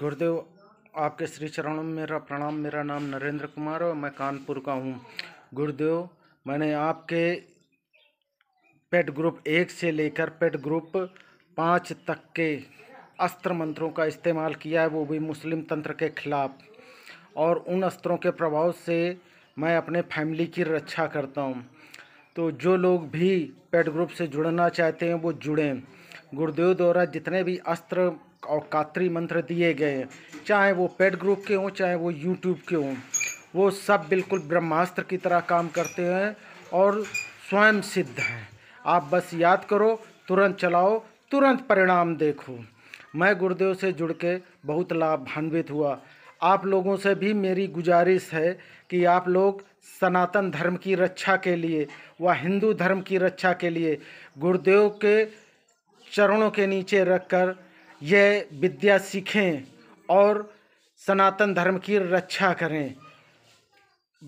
गुरुदेव आपके श्री चरणों में मेरा प्रणाम मेरा नाम नरेंद्र कुमार और मैं कानपुर का हूँ गुरुदेव मैंने आपके पेट ग्रुप एक से लेकर पेट ग्रुप पाँच तक के अस्त्र मंत्रों का इस्तेमाल किया है वो भी मुस्लिम तंत्र के खिलाफ और उन अस्त्रों के प्रभाव से मैं अपने फैमिली की रक्षा करता हूँ तो जो लोग भी पेट ग्रुप से जुड़ना चाहते हैं वो जुड़ें गुरुदेव द्वारा जितने भी अस्त्र और कात्री मंत्र दिए गए चाहे वो पेड ग्रुप के हों चाहे वो यूट्यूब के हों वो सब बिल्कुल ब्रह्मास्त्र की तरह काम करते हैं और स्वयं सिद्ध हैं आप बस याद करो तुरंत चलाओ तुरंत परिणाम देखो मैं गुरुदेव से जुड़ के बहुत लाभान्वित हुआ आप लोगों से भी मेरी गुजारिश है कि आप लोग सनातन धर्म की रक्षा के लिए व हिंदू धर्म की रक्षा के लिए गुरुदेव के चरणों के नीचे रखकर यह विद्या सीखें और सनातन धर्म की रक्षा करें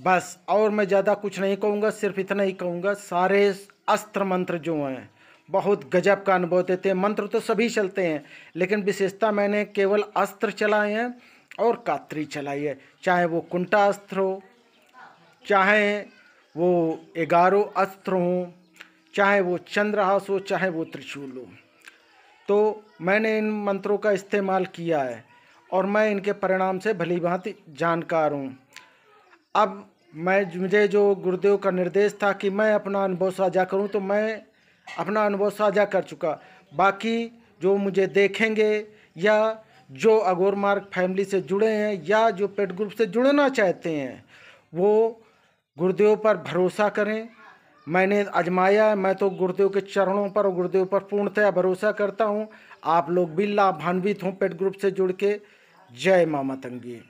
बस और मैं ज़्यादा कुछ नहीं कहूँगा सिर्फ इतना ही कहूँगा सारे अस्त्र मंत्र जो हैं बहुत गजब का अनुभव देते हैं मंत्र तो सभी चलते हैं लेकिन विशेषता मैंने केवल अस्त्र चलाए हैं और कात्री चलाई है चाहे वो कुंटा अस्त्र हो चाहे वो एगारो अस्त्र हों चाहे वो चंद्रहास हो चाहे वो त्रिशूल हो तो मैंने इन मंत्रों का इस्तेमाल किया है और मैं इनके परिणाम से भली भांति जानकार हूँ अब मैं मुझे जो गुरुदेव का निर्देश था कि मैं अपना अनुभव साझा करूँ तो मैं अपना अनुभव साझा कर चुका बाकी जो मुझे देखेंगे या जो अगोर मार्ग फैमिली से जुड़े हैं या जो पेट ग्रुप से जुड़ना चाहते हैं वो गुरुदेव पर भरोसा करें मैंने है मैं तो गुरुदेव के चरणों पर और गुरुदेव पर पूर्णतया भरोसा करता हूँ आप लोग भी लाभान्वित हों पेट ग्रुप से जुड़ के जय मामा तंगी